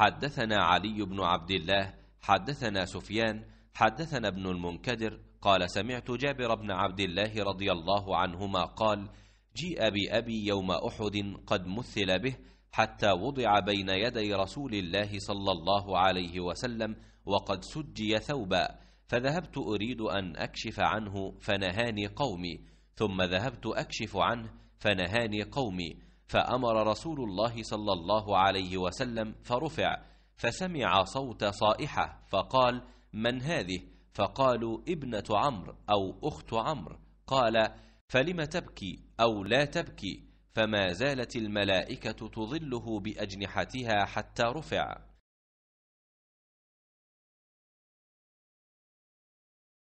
حدثنا علي بن عبد الله حدثنا سفيان حدثنا ابن المنكدر قال سمعت جابر بن عبد الله رضي الله عنهما قال جيء بأبي يوم أحد قد مثل به حتى وضع بين يدي رسول الله صلى الله عليه وسلم وقد سجي ثوبا فذهبت أريد أن أكشف عنه فنهاني قومي ثم ذهبت أكشف عنه فنهاني قومي فأمر رسول الله صلى الله عليه وسلم فرفع فسمع صوت صائحة فقال من هذه فقالوا ابنة عمرو أو أخت عمرو قال فلم تبكي أو لا تبكي فما زالت الملائكة تظله بأجنحتها حتى رفع